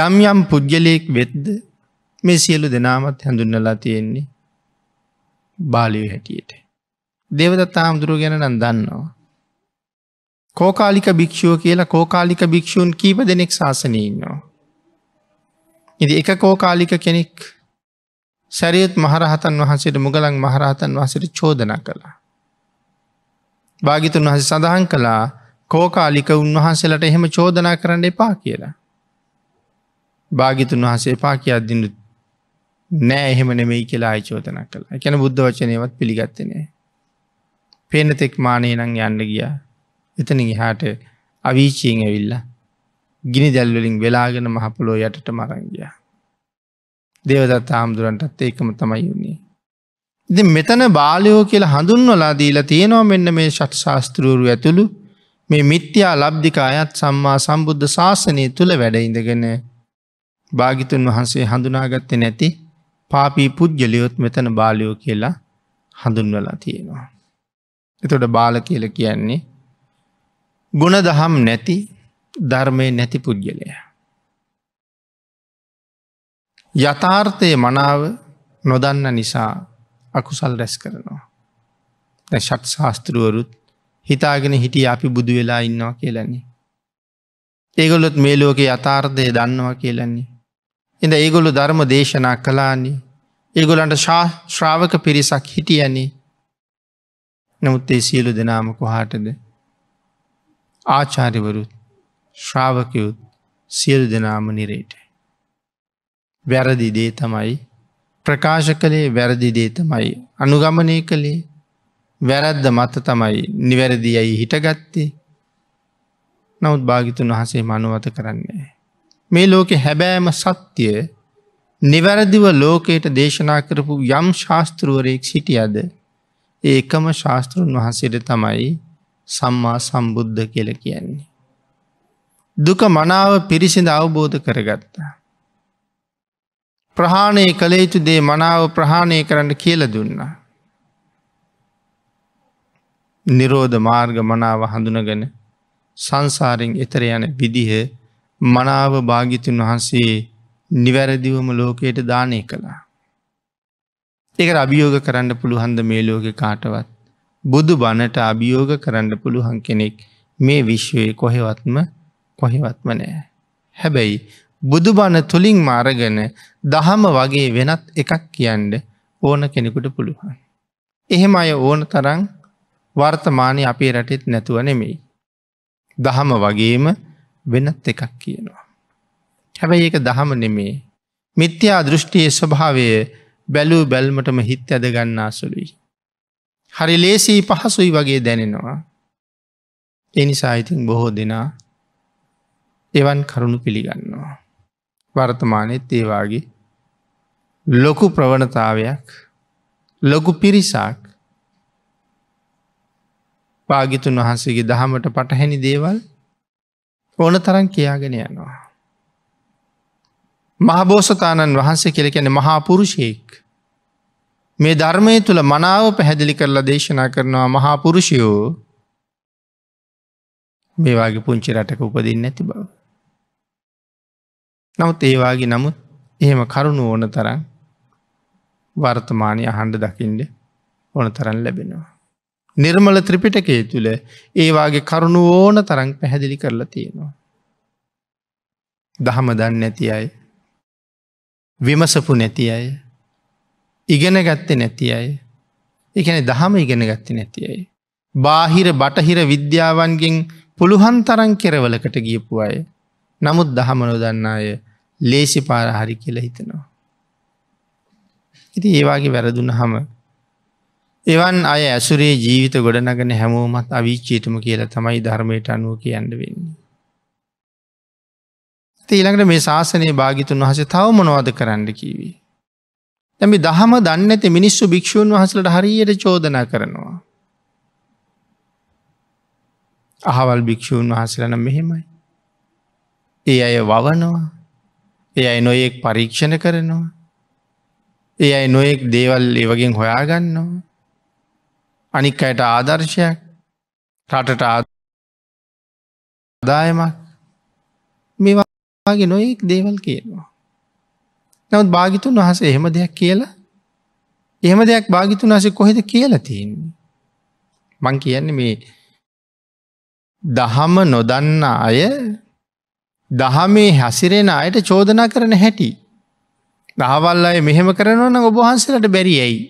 යම් යම් පුද්ගලයෙක් වෙද්ද මේ සියලු දෙනාමත් හැඳුන්නලා තියෙන්නේ බාලිව හැටියට. දෙවදත්තා හාමුදුරුව ගැන නම් දන්නවා. කෝකාලික භික්‍ෂුව කියලා කෝකාලික භික්‍ෂූන් කීප දෙනෙක් ශාසනීන්නවා. ඉදි එක කෝකාලික කෙනෙක් සැරියත් මහරහතන් වහන්සේට මුගලන් මහරහතන් වහසට චෝදන කළා. භාගිතුන් වහස සඳහන් කළා කෝකාලික උන්වහන්සේලට එහෙම චෝදනා කරන්න එපා කියලා. භාගිතුන් වහසේ පා කියද්දිනුත් නෑ එහෙම නෙමෙයි කියලා අයිචෝතනක් කළ එකැන බුද්ධ වචනයවත් පිළිගත්තනය. පේනතෙක් මානය නං යන්න ගිය එතන හාට අවීචීෙන් ඇවිල්ලා ගිනි දැල්වලින් වෙලාගෙන මහපොලෝ යටට මරංගිය. දේවදත් හාමුදුරන්ටත් ඒකම තමයි යුන්නේ. ඉති මෙතන බාලයෝ කියලා හඳුන්වලා දීලා තියෙනවා මෙන්න මේ ශට් ශාස්තෘූරු ඇතුළු මේ මිත්‍යා ලබ්ධිකා අයත් සම්මා සම්බුද්ධ ශාසනය තුළ වැඩඉඳගෙන භාගිතුන් වහන්සේ හඳුනාගත්තේ නැති පාපී පුද්ගලයොත් මෙතන බාලයෝ කියලා හඳුන්වලා තියෙනවා. එතොට බාල කියල කියන්නේ ගුණ දහම් නැති ධර්මය නැති පුද්ගලය. යථාර්ථය මනාව නොදන්න නිසා අකුසල් රැස් කරනවා. ශට් ශාස්තෘුවරුත් හිතාගෙන හිටිය අපි බුදු වෙලා ඉන්නවා කියලන්නේ. ඒගොලොත් මේ ලෝකේ යථාර්ථය දන්නවා කියලන්නේ. එඳ ඒගොලු ධර්ම දේශනා කලාන්නේ ඒගොලන්ට ශ්‍රාවක පිරිසක් හිටියන්නේ නමුත් ඒ සියලු දෙනාම කොහාටද ආචාරිවරුත් ශ්‍රාවකයුත් සියලු දෙනාම නිරේට. වැරදි දේ තමයි ප්‍රකාශ කළේ වැරදි දේ තමයි අනුගමනය කළේ වැරැද්ද මත තමයි නිවැරදි යයි හිටගත්තේ නවත් භාගිතුන් වහසේ මනුවත කරන්නේ. මේ ලෝකෙ හැබෑම සත්‍යය නිවැරදිව ලෝකයට දේශනා කරපු යම් ශාස්තෘුවරයෙක් සිටියද ඒකම ශාස්තෘන් වහන්සේට තමයි සම්මා සම්බුද්ධ කියල කියන්නේ. දුක මනාව පිරිසිඳ අවබෝධ කරගත්තා. ප්‍රහාණය කළ යුතු දේ මනාව ප්‍රහාණය කරන්න කියල දුන්නා. නිරෝධ මාර්ග මනාව හඳුනගෙන සංසාරෙන් එතර යන විදිහ මනාව භාගිතුන් වහන්සේ නිවැරදිවම ලෝකයට දානය කළා. ඒක අභියෝග කරන්න පුළුහන්ද මේ ලෝකෙ කාටවත්. බුදු බණට අභියෝග කරන්න පුළුහන් කෙනෙක් මේ විශ්වයේ කොහෙවත්ම කොහෙවත්ම නෑ. හැබැයි බුදු බණ තුළින් මාරගෙන දහම වගේ වෙනත් එකක් කියන්න ඕන කෙනෙකුට පුළුවන්. එහෙම අය ඕන තරං වර්තමානය අපේ රටෙත් නැතුව නෙමෙයි. දහම වගේම වෙනත් එකක් කියනවා. හැබැයි ඒක දහම නෙමේ මිත්‍යා දෘෂ්ටියේ ස්වභාවය බැලූ බැල්මටම හිත් ඇද ගන්නා සුළුයි. හරි ලේසී පහසුයි වගේ දැනෙනවා. එනිසා ඉතින් බොහෝ දෙනා එවන් කරුණු පිළිගන්නවා. වර්තමානෙත් ඒවාගේ ලොකු ප්‍රවණතාවයක් ලොකු පිරිසක් පාගිතුන් වහන්සේගේ දහමට පටහැනි දේවල් ඕන තරන් කියාගෙන යනවා. මහබෝසතාණන් වහන්සේ කෙරෙකැන මහාපුරුෂයෙක්. මේ ධර්මය තුළ මනාව පැහැදිලි කරලා දේශනා කරනවා මහාපුරුෂයෝ මේවාගේ පුංචි රටක උපදින්න ඇති බව. නමුත් ඒවාගේ නමුත් එහෙම කරුණු ඕන තරන් වර්තමානය අහන්ඩ දකිින්ඩ ඕන තරන් ලැබෙනවා. නිර්මල ත්‍රිපිටකේ තුළ ඒවාගේ කරුණු ඕන තරං පැහැදිලි කරලා තියෙනවා. දහම දන්න නැති අය. විමසපු නැති අය. ඉගෙන ගත්තේ නැති අය. එකන දහම ඉගෙන ගත්තේ නැති අයි. බාහිර බටහිර විද්‍යාවන්ගෙන් පුළුවන් තරං කෙරවලකට ගියපු අය. නමුත් දහමනො දන්න අය ලේසි පාර හරි කියලා හිතනවා. ඉති ඒවාගේ වැරදුන හම එවන් අය ඇසුරේ ජීවිත ගොඩනගෙන හැමෝමත් අවිච්චේටම කියලා තමයි ධර්මයට අනුව කියන්න වෙන්නේ. ඊළඟට මේ ශාසනයේ භාගිතුන් වහස තවමනොවද කරන්න කිවී. ඇැමි දහම දන්න ඇති මිනිස්සු භික්‍ෂූන් වහසලට හරියට චෝදනා කරනවා. අහවල් භික්‍ෂූන් වහසලන මෙහෙමයි. ඒ අය වවනවා ඒ අයි නොයෙක් පරීක්ෂණ කරනවා. ඒ අයි නොයෙක් දේවල් ඒවගෙන් හොයාගන්නවා. අනික් අයට ආදර්ශයක් රටට ආදායමක් මේවාගේ නොයෙක් දේවල් කියනවා. නවත් භාගිතුන් වහස එහෙම දෙයක් කියලා එහෙම දෙයක් භාගිතුන් වහසේ කොහෙද කියලා තියන්නේ. මං කියන්නේ මේ දහම නොදන්න අය දහමේ හැසිරෙන අයට චෝදනා කරන හැටි. දහවල් අය මෙහෙම කරනවන ඔබහන්සලට බැරි ඇයි.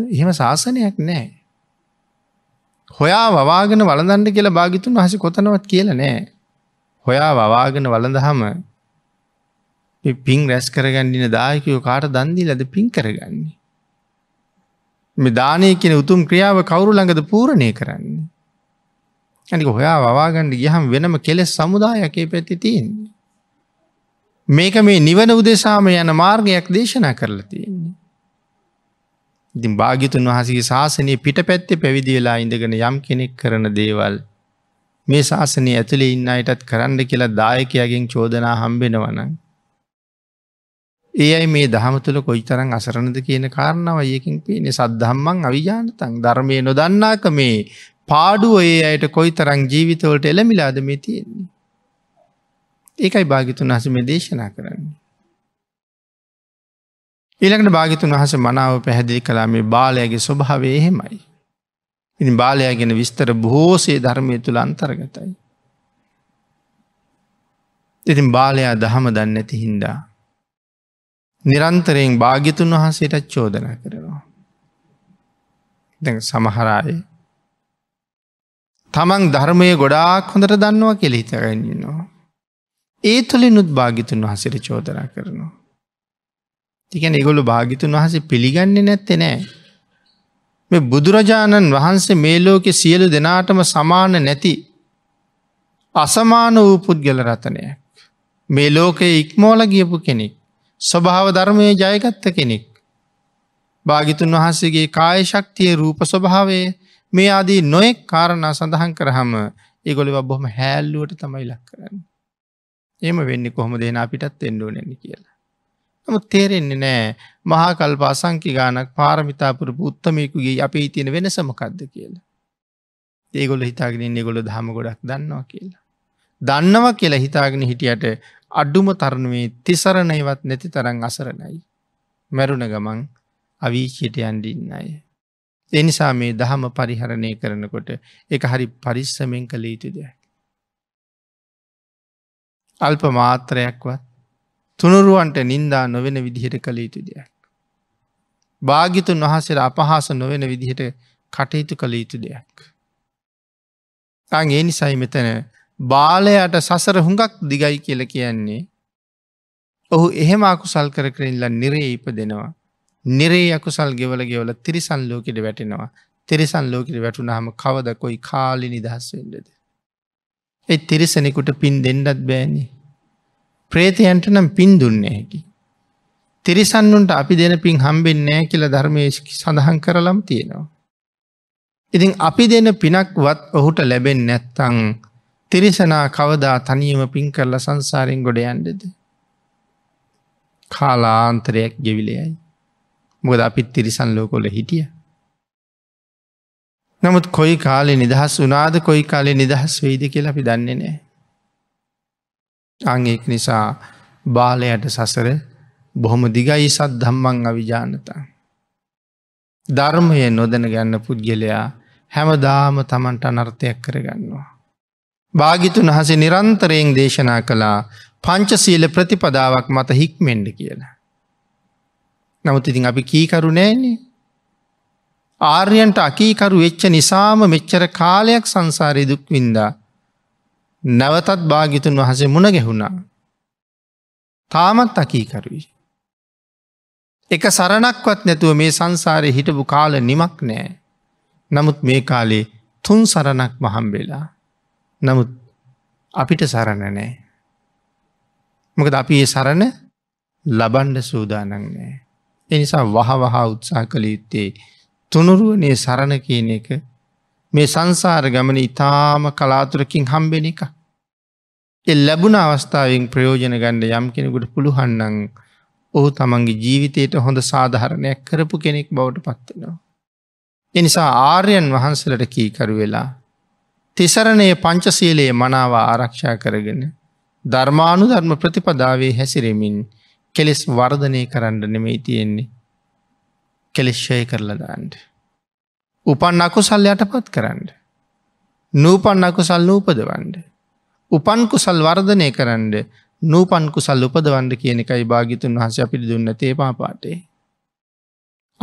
එහෙම ශාසනයක් නෑ. හොයා වවාගෙන වලඳන්න කියලා භාගිතුන් වහස කොතනවත් කියල නෑ. හොයා වවාගෙන වලඳහම පින් රැස් කරගන්නින දායකයෝ කාට දන්දිීලද පින් කරගන්නේ. මෙ දානය කියෙන උතුම් ක්‍රියාව කවුරු ළඟද පූරණය කරන්නේ. ඇනික හොයා වවාගණ්ඩ ගියහම් වෙනම කෙලෙස් සමුදායකේ පැති තියෙන්නේ. මේක මේ නිවන උදෙසාම යන මාර්ගයක් දේශනා කරලා තියෙන්නේ. ඉතින් භාගිතුන් වහසගේ ශාසනය පිට පැත්තේ පැවිදිවෙලා ඉඳගෙන යම් කෙනෙක් කරන දේවල් මේ ශාසනය ඇතුළේ ඉන්න අයටත් කරන්න කියලා දායකයගෙන් චෝදනා හම්බෙනවන. ඒ අයි මේ දහම තුළ කොයි තරන් අසරණද කියන කාරණාව ඒකින් පේනෙ සද්ධම්මන් අවිජානතන් ධර්මය නොදන්නාක මේ පාඩුව ඒ අයට කොයි තරං ජීවිතවලට එළමිලාද මේ තියෙන්නේ. ඒකයි භාගිතුන් හසම දේශනා කරන්නේ. ඊළඟට භාගිතුන් වහස මනාව පැහැදිලි කලා මේ බාලයගේ ස්වභාවේ එහෙමයි. ඉනි බාලයා ගැෙන විස්තර බොහෝසේ ධර්මය තුළ අන්තර්ගතයි. ඉතින් බාලයා දහම දන්න ඇති හින්දා. නිරන්තරයෙන් භාගිතුන් වහන්සේට චෝදන කරනවා. දැ සමහරාය තමන් ධර්මය ගොඩාක් හොඳට දන්නවා කෙළ හිතගන්නවා. ඒ තුළින් උත් භාගිතුන් වහසට චෝදනා කරනවා. තිකැන එගොලු භාගිතුන් වහසේ පිළිගන්නේ නැත්තෙ නෑ. මේ බුදුරජාණන් වහන්සේ මේ ලෝකෙ සියලු දෙනාටම සමාන නැති අසමාන වූ පුද්ගල රතනයක්. මේ ලෝකයේ ඉක්මෝල ගියපු කෙනෙක්. ස්වභාව ධර්මය ජයගත්ත කෙනෙක්. භාගිතුන් වහන්සේගේ කාය ශක්තිය රූප ස්වභාවේ මේ ආදී නොයෙක් කාරණා සඳහන් කරහම ඒගොලි බොහොම හැල්ලුවට තමයි ලක් කරන්න. එම වෙන්න කොහොම දෙන අපිටත් එෙන්ඩුවනෙන්නේ කියලා. නමුත් තේරෙන්නේ නෑ මහා කල්ප අසංකි ගානක් පාරමිතාපුරපු උත්තමයකුගේ අපේ තියෙන වෙනසමකක්ද කියලා. ඒගොල හිතාගෙන එගොල දහම ගොඩක් දන්නවා කියලා. දන්නවා කියලා හිතාගෙන හිටියට අඩුම තරණුවේ තිසරණයවත් නැති තරං අසරණයි. මැරුණ ගමන් අවීචයට යන්ඩින්න අය. එනිසා මේ දහම පරිහරණය කරනකොට එක හරි පරිස්සමෙන් කළ යුතු දෙයක්. අල්ප මාත්‍රයක්වත් තුනුරුවන්ට නින්දා නොවෙන විදිහට කළ යුතු දෙයක්. භාගිතුන් වහසට අපහාස නොවෙන විදිහට කටයුතු කළ යුතු දෙයක්. තන් ඒ නිසයි මෙතන බාලයට සසර හුඟක් දිගයි කියල කියන්නේ. ඔහු එහෙම අකුසල් කර කරින්ලා නිරේ ඉප දෙනවා. නිරේ අකුසල් ගෙවල ගෙවල තිරිසන් ලෝකෙට වැටෙනවා තිරිසන් ලෝකට වැටුනහම කවද කොයි කාලි නිදහස් වෙන්නද. එත් තිරිසනෙකුට පින් දෙන්නත් බෑනේ. ප්‍රේතයන්ට නම් පින් දුන්නේ හැකි. තිරිසන්නුන්ට අපි දෙන පින් හම්බෙන් නෑ කියල ධර්මේශක සඳහන් කරලම් තියෙනවා. ඉතින් අපි දෙන පිනක්වත් ඔහුට ලැබෙන් නැත්තං තිරිසනා කවදා තනියම පින් කරල සංසාරෙන් ගොඩ යන්ඩද. කාලාන්තරයක් ගෙවිලයයි. මොද අපිත් තිරිසන් ලෝකොල හිටිය. නමුත් කොයි කාලෙ නිදහස් වනාද කොයි කාලෙ නිදහස් වෙයිද කියලා අපි දන්නේ නෑ. අංඒක් නිසා බාලයට සසර බොහොම දිගයි සත් ධම්මං අවිජානතා. ධර්මය නොදැන ගන්න පුද්ගලයා හැමදාම තමන්ට අනර්ථයක් කරගන්නවා. භාගිතුන් හස නිරන්තරයෙන් දේශනා කළා පංචසීල ප්‍රතිපදාවක් මත හික්මෙන්ඩ කියලා. නමුත් ඉතින් අපි කීකරු නෑනේ. ආර්යන්ට අකීකරු වෙච්ච නිසාම මෙච්චර කාලයක් සංසාරය දුක්වින්දා නැවතත් භාගිතුන් වහසේ මුණ ගැහුණා. තාමත් අකීකරුයි. එක සරණක්වත් නැතුව මේ සංසාරය හිටපු කාල නිමක් නෑ. නමුත් මේ කාලේ තුන් සරණක් මහම්බෙලා. නමුත් අපිට සරණ නෑ. මොකද අපි ඒ සරණ ලබන්ඩ සූදානන් නෑ. එනිසා වහ වහා උත්සා කළ යුත්තේ තුනුරුවනේ සරණ කියන එක මේ සංසාර ගමන ඉතාම කලාතුරකින් හම්බෙන එක. එ ලැබුණ අවස්ථාවෙන් ප්‍රයෝජන ගණ්ඩ යම් කෙනෙකුට පුළුහන්නන් ඔහු තමන්ගේ ජීවිතයට හොඳ සාධහරණයක් කරපු කෙනෙක් බවට පත්වනවා. එනිසා ආර්යන් වහන්සලට කීකරු වෙලා. තිසරණය පංචසීලයේ මනාව ආරක්ෂා කරගෙන ධර්මානු ධර්ම ප්‍රතිපදාවේ හැසිරෙමින් කෙලෙස් වර්ධනය කරන්න නෙමෙයි තියෙන්නේ කෙලෙශ්ෂය කරලදාන්ට. උපන් අකුසල් යටපත් කරන්න. නූපන් අකුසල් නූපදවන්ඩ. උපන්කුසල් වර්ධනය කරන්න නූපන්කුසල් උපදවන්ඩ කියන එකයි භාගිතුන් වහස අපිට දුන්න තේපා පාටේ.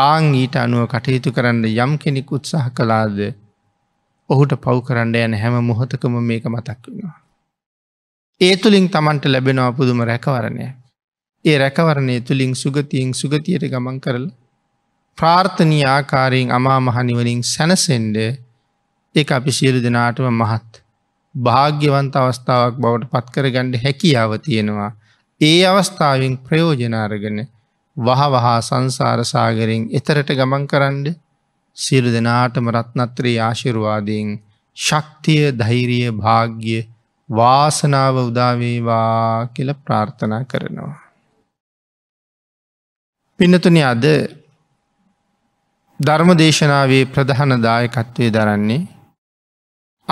ආං ඊට අනුව කටයුතු කරන්න යම් කෙනෙක් උත්සාහ කලාද ඔහුට පව් කරන්න යන හැම මොහොතකම මේක මතක් වෙනවා. ඒ තුළින් තමන්ට ලැබෙන අපුදුම රැකවරණය. ඒ රැකවරණය තුළින් සුගතියෙන් සුගතියට ගමන් කරලා ප්‍රාර්ථනී ආකාරයෙන් අමා මහනිවලින් සැනසෙන්ඩ එක අපි සියලු දෙනාටම මහත් භාග්‍යවන්ත අවස්ථාවක් බවට පත්කරගණ්ඩ හැකියාව තියෙනවා. ඒ අවස්ථාවෙන් ප්‍රයෝජනාරගෙන වහ වහා සංසාරසාගරෙන් එතරට ගමන් කරන්ඩ සිරු දෙනාටම රත්නත්‍රයේ ආශිරුවාදයෙන් ශක්තිය ධෛරිය භාග්‍ය වාසනාව උදාවේවා කියල ප්‍රාර්ථනා කරනවා. පින්නතුනි අද ධර්ම දේශනාවේ ප්‍රධාන දායකත්වය දරන්නේ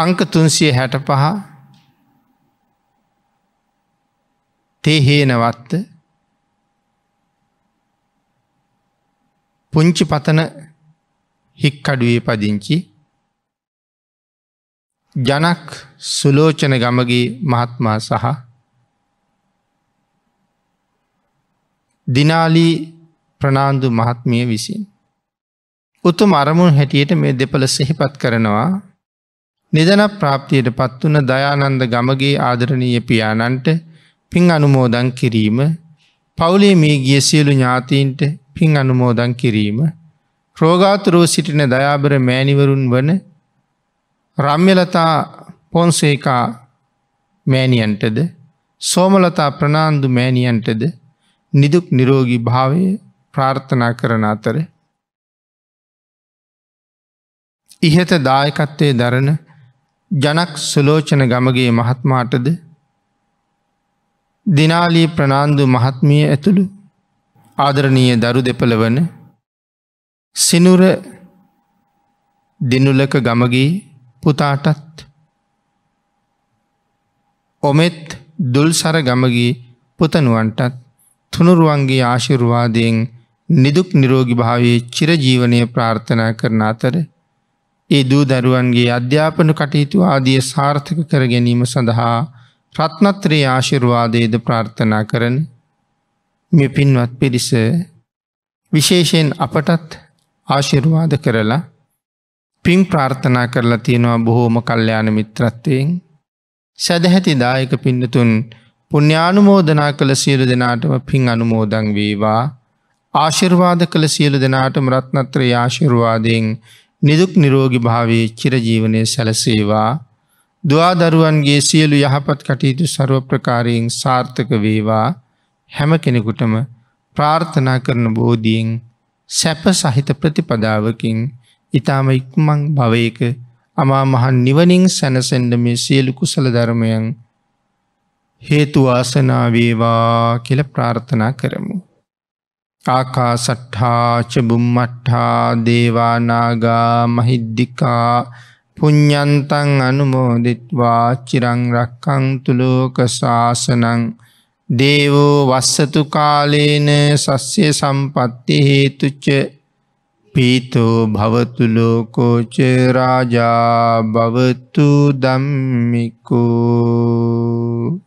අංක තුන්සිය හැට පහ තේහේනවත්ත පුංචි පතන හික්කඩුවේ පදිංචි ජනක් සුලෝචන ගමගේ මහත්මා සහ දිනාලී ප්‍රනාන්දු මහත්මිය විසින්. උතුම් අරමුණ හැටියට මේ දෙපළ සිහිපත් කරනවා නිදන ප්‍රාප්තියට පත්වන දයානන්ද ගමගේ ආදරණීය පියාණන්ට පින් අනුමෝදන් කිරීම පවුලේ මේ ගිය සියලු ඥාතීන්ට පින් අනුමෝදන් කිරීම රෝගාතුරෝ සිටින දයාබර මෑණිවරුන් වන රම්යලතා පොන්සේකා මෑණියන්ටද සෝමලතා ප්‍රනාන්දු මෑණියන්ටද නිදුක් නිරෝගී භාවය ප්‍රාර්ථනා කරන අතර ඉහත දායකත්වය දරන ජනක් සුලෝචන ගමගේ මහත්මාටද දිනාලී ප්‍රනාන්දු මහත්මිය ඇතුළු ආදරණීය දරු දෙපළ වන සිනුර දිනුලක ගමගේ පුතාටත් ඔමෙත් දුල්සර ගමගේ පුතනුවන්ටත් තුනුරුවන්ගේ ආශිරුවාදයෙන් නිදුක් නිරෝගි භාවයේ චිරජීවනය ප්‍රාර්ථනා කරන අතර ඒ දූ දරුවන්ගේ අධ්‍යාපන කටයුතු ආදිය සාර්ථක කර ගැනීම සඳහා රත්නත්‍රයේ ආශිර්වාදයේද ප්‍රාර්ථනා කරන මේ පින්වත් පිරිස විශේෂයෙන් අපටත් ආශිර්වාද කරලා පින් ප්‍රාර්ථනා කරලා තියෙනවා බොහෝම කල්්‍යයාන මිත්‍රත්වයෙන් සැදැහැති දායක පින්නතුන් පුුණ්‍යානුමෝදනා කළ සියලු දෙනාටම පින් අනුමෝදං වේවා ආශිර්වාද කළ සියලු දෙනාටම රත්නත්‍රයේ ආශිර්වාදයෙන් නිදුක් නිරෝගි භාවේ චිරජීවනය සැලසේවා දවාදරුවන්ගේ සියලු යහපත් කටයුතු සරුව ප්‍රකාරයෙන් සාර්ථක වේවා හැම කෙනෙකුටම ප්‍රාර්ථනා කරන බෝධියෙන් සැප සහිත ප්‍රතිපදාවකින් ඉතාම ඉක්මං භවයක අමා මහන් නිවනින් සැනසෙන්ඩ මේ සියලු කුසල ධර්මයන් හේතුවාසනාවේවා කියල ප්‍රාර්ථනා කරමු. ආකාසට්ඨා චබුම්මට්ඨා දේවානාගා මහිද්දිකා පුඤ්ඤන්තං අනුමෝදිත්වා චිරං රක්ඛන්තු ලෝක ශාසනං දේවෝ වස්සතු කාලේන සස්්‍ය සම්පත්ති හේතුච පීතෝ භවතු ලෝකෝච රාජා භවතු ධම්මිකෝ